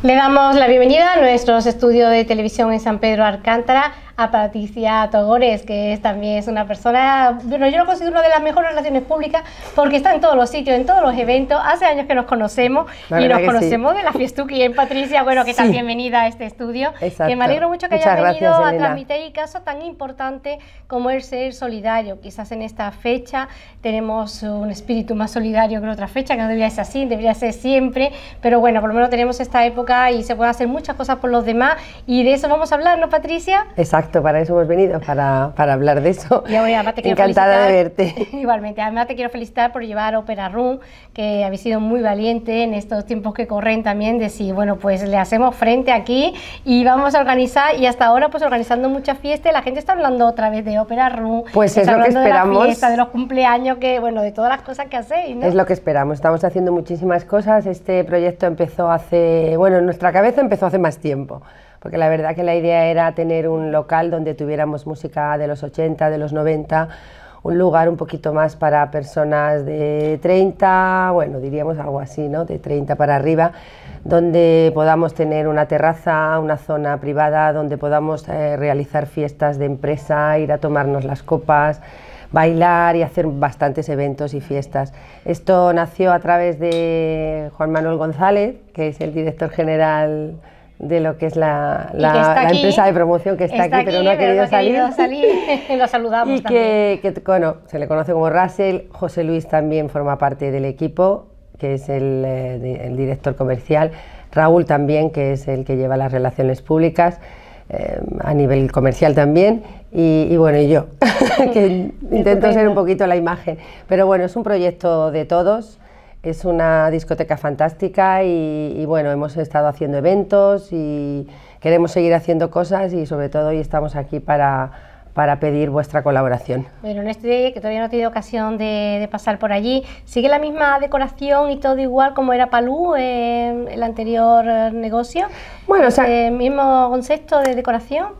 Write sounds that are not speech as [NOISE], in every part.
Le damos la bienvenida a nuestros estudios de televisión en San Pedro Arcántara a Patricia Togores, que es, también es una persona, bueno, yo lo considero una de las mejores relaciones públicas porque está en todos los sitios, en todos los eventos. Hace años que nos conocemos y nos conocemos de la y en Patricia, bueno, que está bienvenida a este estudio. Que me alegro mucho que hayas venido a transmitir un caso tan importante como el ser solidario. Quizás en esta fecha tenemos un espíritu más solidario que en otra fecha, que no debería ser así, debería ser siempre, pero bueno, por lo menos tenemos esta época y se pueden hacer muchas cosas por los demás. Y de eso vamos a hablar, ¿no, Patricia? Exacto, para eso hemos venido, para, para hablar de eso. Encantada de verte. [LAUGHS] Igualmente, además te quiero felicitar por llevar Opera Room, que habéis sido muy valiente en estos tiempos que corren también, de si, bueno, pues le hacemos frente aquí y vamos a organizar. Y hasta ahora, pues organizando muchas fiestas, la gente está hablando otra vez de Opera Room. Pues es lo que esperamos. De, la fiesta, de los cumpleaños, que bueno, de todas las cosas que hacéis. ¿no? Es lo que esperamos. Estamos haciendo muchísimas cosas. Este proyecto empezó hace, bueno, nuestra cabeza empezó hace más tiempo, porque la verdad que la idea era tener un local donde tuviéramos música de los 80, de los 90, un lugar un poquito más para personas de 30, bueno, diríamos algo así, ¿no? De 30 para arriba, donde podamos tener una terraza, una zona privada, donde podamos eh, realizar fiestas de empresa, ir a tomarnos las copas bailar y hacer bastantes eventos y fiestas. Esto nació a través de Juan Manuel González, que es el director general de lo que es la, empresa de promoción que está, aquí, pero no ha querido, salir. [LAUGHS] lo saludamos y Que, se le conoce como Russell. José Luis también forma parte del equipo, que es el, eh, director comercial. Raúl también, que es el que lleva las relaciones públicas eh, a nivel comercial también y, bueno, y yo, [LAUGHS] que [LAUGHS] intento ser un poquito la imagen. Pero bueno, es un proyecto de todos, es una discoteca fantástica y, y bueno, hemos estado haciendo eventos y queremos seguir haciendo cosas y sobre todo hoy estamos aquí para para pedir vuestra colaboración. Bueno, este día que todavía no he tenido ocasión de, pasar por allí. ¿Sigue la misma decoración y todo igual como era Palú, eh, el anterior eh, negocio? Bueno, o sea... ¿El eh, mismo concepto de decoración?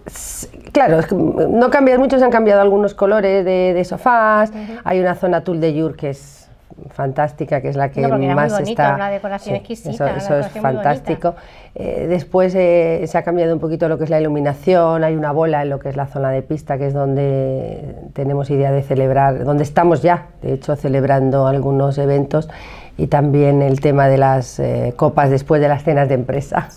Claro, no cambia mucho, se han cambiado algunos colores de, sofás, hay una zona tul de yur que es fantástica, que es la que más bonito, está. Una decoración exquisita, eso, es fantástico. Eh, después eh, se ha cambiado un poquito lo que es la iluminación, hay una bola en lo que es la zona de pista, que es donde tenemos idea de celebrar, donde estamos ya, de hecho, celebrando algunos eventos y también el tema de las eh, copas después de las cenas de empresa.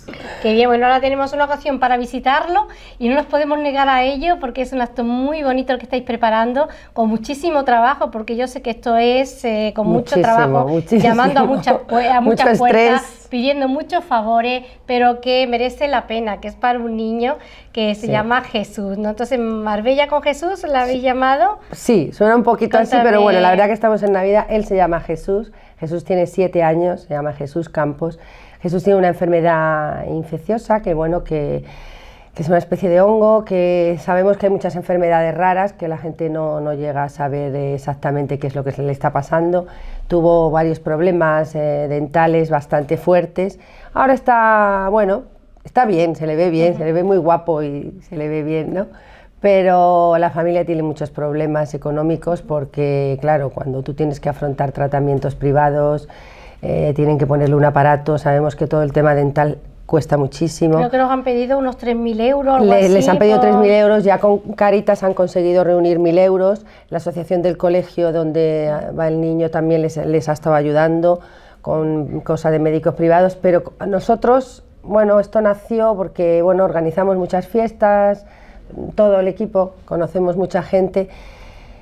Qué bien, bueno, ahora tenemos una ocasión para visitarlo y no nos podemos negar a ello porque es un acto muy bonito el que estáis preparando, con muchísimo trabajo, porque yo sé que esto es eh, con mucho trabajo, llamando a, mucha, muchas [LAUGHS] puertas, pidiendo muchos favores, pero que merece la pena, que es para un niño que se llama Jesús, ¿no? Entonces, Marbella con Jesús, ¿la habéis llamado? Sí, suena un poquito así, pero bueno, la verdad que estamos en Navidad, él se llama Jesús. Jesús tiene siete años, se llama Jesús Campos. Jesús tiene una enfermedad infecciosa que, bueno, que, es una especie de hongo, que sabemos que hay muchas enfermedades raras que la gente no, llega a saber exactamente qué es lo que le está pasando. Tuvo varios problemas eh, dentales bastante fuertes. Ahora está, bueno, está bien, se le ve bien, se le ve muy guapo y se le ve bien, ¿no? pero la familia tiene muchos problemas económicos porque, claro, cuando tú tienes que afrontar tratamientos privados, eh, tienen que ponerle un aparato, sabemos que todo el tema dental cuesta muchísimo. Creo que nos han pedido unos 3.000 euros. Algo así, les han pedido 3.000 euros, ya con Caritas han conseguido reunir 1.000 euros, la asociación del colegio donde ah, va el niño también les, les ha estado ayudando con cosas de médicos privados, pero nosotros, bueno, esto nació porque, bueno, organizamos muchas fiestas, todo el equipo, conocemos mucha gente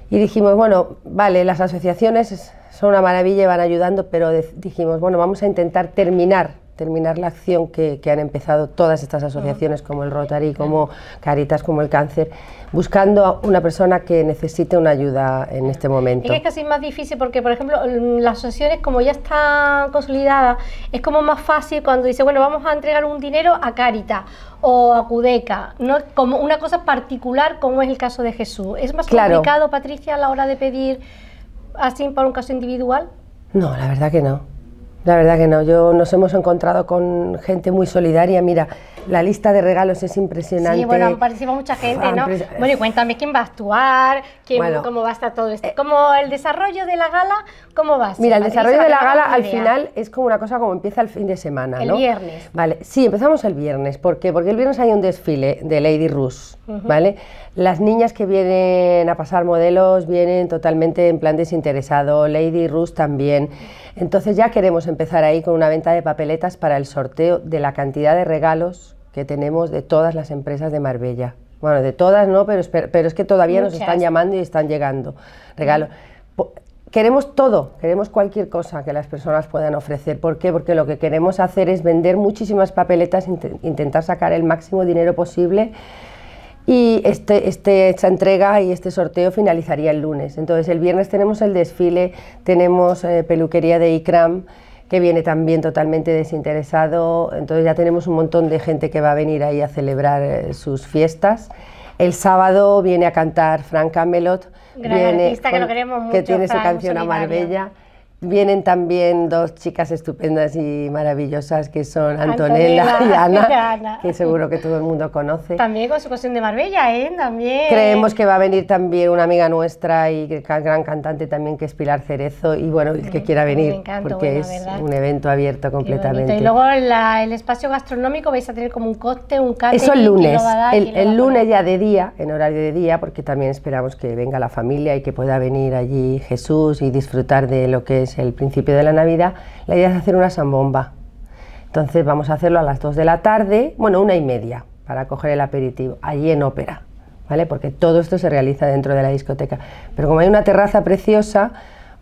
y dijimos, bueno, vale, las asociaciones son una maravilla y van ayudando, pero dijimos, bueno, vamos a intentar terminar terminar la acción que, han empezado todas estas asociaciones como el Rotary, como Caritas, como el Cáncer, buscando a una persona que necesite una ayuda en este momento. Es que es casi más difícil porque, por ejemplo, las asociaciones como ya están consolidadas, es como más fácil cuando dice, bueno, vamos a entregar un dinero a Caritas o a Cudeca, no como una cosa particular como es el caso de Jesús. ¿Es más complicado, Patricia, a la hora de pedir así para un caso individual? No, la verdad que no. La verdad que no, yo nos hemos encontrado con gente muy solidaria. Mira, la lista de regalos es impresionante. Sí, bueno, participa mucha gente, ¿no? Bueno, y cuéntame quién va a actuar, quién, cómo va a estar todo esto. Eh, ¿Cómo el desarrollo de la gala, cómo va Mira, el desarrollo de la gala al final es como una cosa como empieza el fin de semana, ¿no? El viernes. Vale, sí, empezamos el viernes. ¿Por Porque el viernes hay un desfile de Lady Rus, ¿vale? Las niñas que vienen a pasar modelos vienen totalmente en plan desinteresado, Lady Rus también. Entonces ya queremos empezar ahí con una venta de papeletas para el sorteo de la cantidad de regalos tenemos de todas las empresas de Marbella. Bueno, de todas no, pero, pero es que todavía nos están llamando y están llegando. Regalo. Queremos todo, queremos cualquier cosa que las personas puedan ofrecer. ¿Por qué? Porque lo que queremos hacer es vender muchísimas papeletas, intentar sacar el máximo dinero posible y este, este, esta entrega y este sorteo finalizaría el lunes. Entonces el viernes tenemos el desfile, tenemos eh, peluquería de ICRAM, que viene también totalmente desinteresado. Entonces ya tenemos un montón de gente que va a venir ahí a celebrar eh, sus fiestas. El sábado viene a cantar Frank Camelot, viene que tiene esa su canción a Marbella. Vienen también dos chicas estupendas y maravillosas que son Antonella, [LAUGHS] y, Ana, que seguro que todo el mundo conoce. También con su cuestión de Marbella, ¿eh? También. Creemos que va a venir también una amiga nuestra y gran cantante también que es Pilar Cerezo y bueno, el que quiera venir, porque es un evento abierto completamente. Y luego el espacio gastronómico vais a tener como un coste, un café. Eso el lunes, el lunes ya de día, en horario de día, porque también esperamos que venga la familia y que pueda venir allí Jesús y disfrutar de lo que es el principio de la Navidad, la idea es hacer una zambomba. Entonces vamos a hacerlo a las 2 de la tarde, bueno, una y media, para coger el aperitivo, allí en ópera, ¿vale? Porque todo esto se realiza dentro de la discoteca. Pero como hay una terraza preciosa,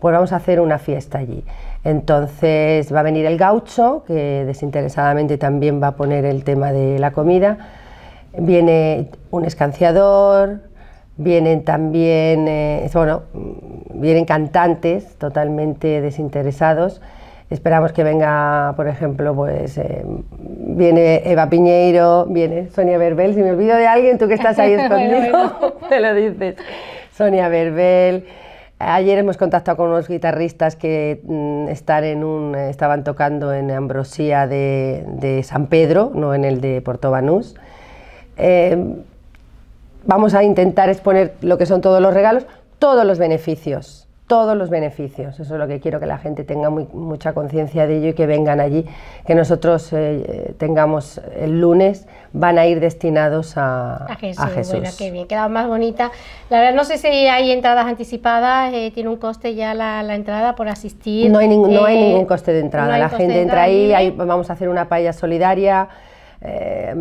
pues vamos a hacer una fiesta allí. Entonces va a venir el gaucho, que desinteresadamente también va a poner el tema de la comida. Viene un escanciador, Vienen también, eh, bueno, mm, vienen cantantes totalmente desinteresados. Esperamos que venga, por ejemplo, pues eh, viene Eva Piñeiro, viene Sonia Verbel. Si me olvido de alguien, tú que estás ahí [LAUGHS] escondido, [LAUGHS] te lo dices. Sonia Verbel. Ayer hemos contactado con unos guitarristas que mm, en un, estaban tocando en Ambrosía de, San Pedro, no en el de Portobanús. Eh, vamos a intentar exponer lo que son todos los regalos, todos los beneficios, todos los beneficios. Eso es lo que quiero que la gente tenga muy, mucha conciencia de ello y que vengan allí, que nosotros eh, eh, tengamos el lunes, van a ir destinados a, a Jesús. A Bueno, qué bien, queda más bonita. La verdad no sé si hay entradas anticipadas, eh, tiene un coste ya la, entrada por asistir. No hay, hay ningún coste de entrada, la gente entra ahí, ahí vamos a hacer una paella solidaria. Eh,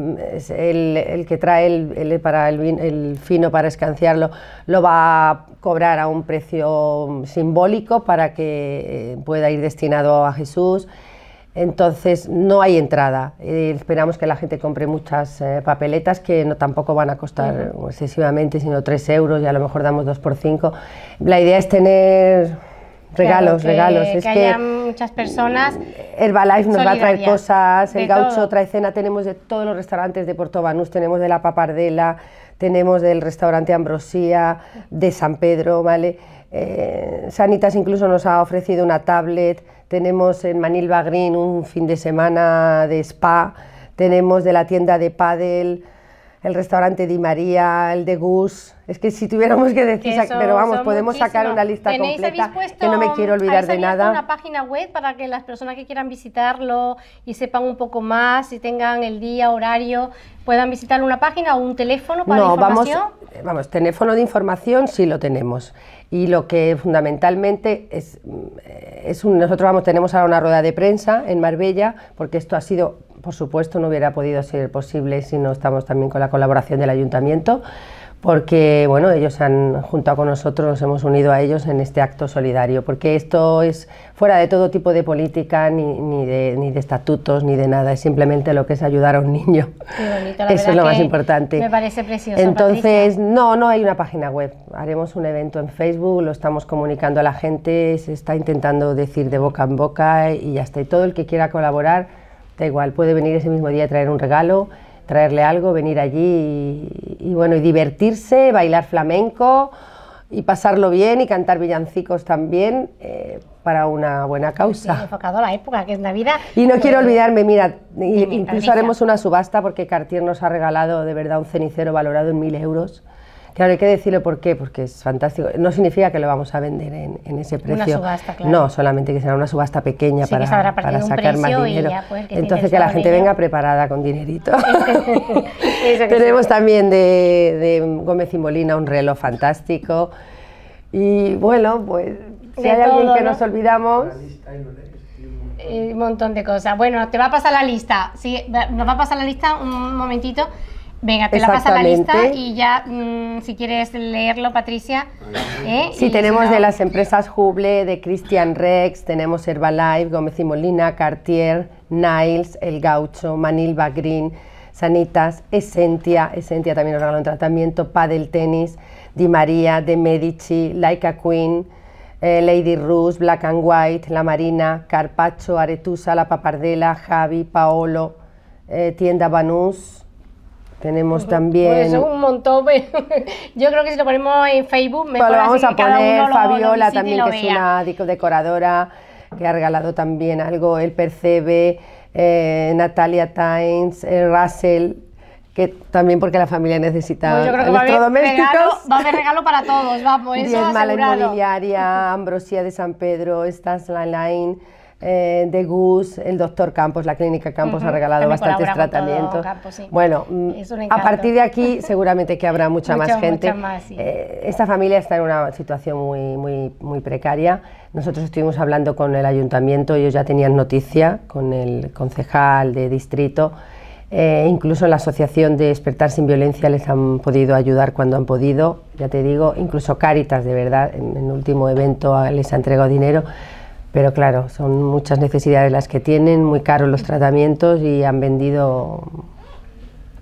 el, que trae el, para el, el, fino para escanciarlo lo va a cobrar a un precio simbólico para que eh, pueda ir destinado a Jesús. Entonces no hay entrada. Eh, esperamos que la gente compre muchas papeletas que no tampoco van a costar excesivamente, sino 3 euros y a lo mejor damos 2 por 5. La idea es tener regalos, regalos muchas personas. Herbalife nos va a traer cosas, el gaucho trae cena, tenemos de todos los restaurantes de Banús, tenemos de la Papardela, tenemos del restaurante Ambrosía, de San Pedro, ¿vale? Eh, Sanitas incluso nos ha ofrecido una tablet, tenemos en Manilva Green un fin de semana de spa, tenemos de la tienda de Padel el restaurante Di María, el de Gus. Es que si tuviéramos que decir, pero vamos, podemos sacar una lista completa que no me quiero olvidar de nada. una página web para que las personas que quieran visitarlo y sepan un poco más si tengan el día, horario, puedan visitar una página o un teléfono para no, información? Vamos, eh, vamos, teléfono de información sí lo tenemos. Y lo que fundamentalmente es, mm, eh, es nosotros vamos, tenemos ahora una rueda de prensa en Marbella, porque esto ha sido por supuesto, no hubiera podido ser posible si no estamos también con la colaboración del ayuntamiento, porque bueno, ellos han juntado con nosotros, nos hemos unido a ellos en este acto solidario, porque esto es fuera de todo tipo de política, ni, de, estatutos, ni de nada, es simplemente lo que es ayudar a un niño. [LAUGHS] Eso es lo más importante. Me parece precioso. Entonces, no, no hay una página web, haremos un evento en Facebook, lo estamos comunicando a la gente, se está intentando decir de boca en boca y ya está. Y todo el que quiera colaborar Da igual, puede venir ese mismo día a traer un regalo, traerle algo, venir allí y, bueno, y divertirse, bailar flamenco y pasarlo bien y cantar villancicos también eh, para una buena causa. enfocado la época, que es Y no quiero olvidarme, mira, incluso haremos una subasta porque Cartier nos ha regalado de verdad un cenicero valorado en mil euros Claro, hay que decirlo por qué, porque es fantástico. No significa que lo vamos a vender en, ese precio. Una subasta, claro. No, solamente que será una subasta pequeña para, para sacar más dinero. Entonces que la gente venga preparada con dinerito. [LAUGHS] Tenemos también de, Gómez y Molina un reloj fantástico. Y bueno, pues si hay algo alguien que nos olvidamos. Eh, un montón de cosas. Bueno, te va a pasar la lista. Sí, nos va a pasar la lista un momentito. Venga, te la pasa la lista y ya, mm, si quieres leerlo, Patricia. ¿eh? Sí, tenemos de las empresas Juble, de Christian Rex, tenemos Herbalife, Gómez y Molina, Cartier, Niles, El Gaucho, Manilva Green, Sanitas, Essentia, Essentia también nos regaló un tratamiento, Padel Tenis, Di María, De Medici, Laika Queen, eh, Lady Rus, Black and White, La Marina, Carpacho, Aretusa, La Papardela, Javi, Paolo, eh, Tienda Banús, tenemos también. Pues un montón. Pues, [LAUGHS] yo creo que si lo ponemos en Facebook, vamos a poner Fabiola también, que es una decoradora que ha regalado también algo, el Percebe, eh, Natalia Times eh, Russell, que también porque la familia necesita pues electrodomésticos. va a haber regalo para todos, vamos, [LAUGHS] eso es inmobiliaria, Ambrosía de San Pedro, la Line eh, de Gus, el doctor Campos, la clínica Campos ha regalado bastantes tratamientos. Bueno, mm, a partir de aquí [LAUGHS] seguramente que habrá mucha, más gente. Eh, esta familia está en una situación muy, muy, muy precaria. Nosotros estuvimos hablando con el ayuntamiento, ellos ya tenían noticia con el concejal de distrito. Eh, incluso la asociación de Despertar sin Violencia les han podido ayudar cuando han podido, ya te digo, incluso Cáritas, de verdad, en el último evento ah, les ha entregado dinero. Pero claro, son muchas necesidades las que tienen, muy caros los tratamientos y han vendido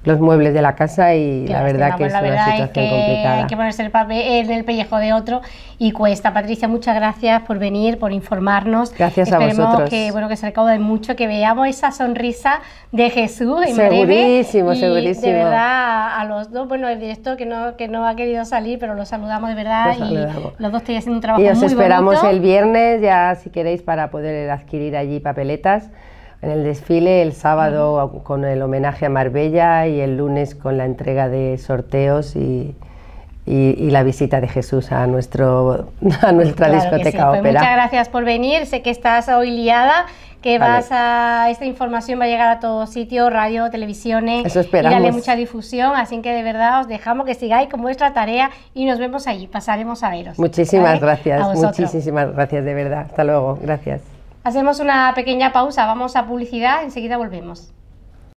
los muebles de la casa y la verdad que es la verdad una situación es que complicada. Hay que ponerse el papel el pellejo de otro y cuesta. Patricia, muchas gracias por venir, por informarnos. Gracias a vosotros. que bueno que se de mucho, que veamos esa sonrisa de Jesús segurísimo, segurísimo. De verdad a los dos, bueno el directo que no que no ha querido salir, pero los saludamos de verdad los y los dos estoy haciendo un trabajo y os esperamos el viernes ya si queréis para poder adquirir allí papeletas en el desfile, el sábado con el homenaje a Marbella y el lunes con la entrega de sorteos y, la visita de Jesús a, nuestro, [LAUGHS] a nuestra discoteca pues ópera. muchas gracias por venir, sé que estás hoy liada, que vas a, esta información va a llegar a todo sitio, radio, televisiones, eh, y darle mucha difusión, así que de verdad os dejamos que sigáis con vuestra tarea y nos vemos allí, pasaremos a veros. Muchísimas gracias, muchísimas gracias de verdad, hasta luego, gracias. Hacemos una pequeña pausa, vamos a publicidad, enseguida volvemos.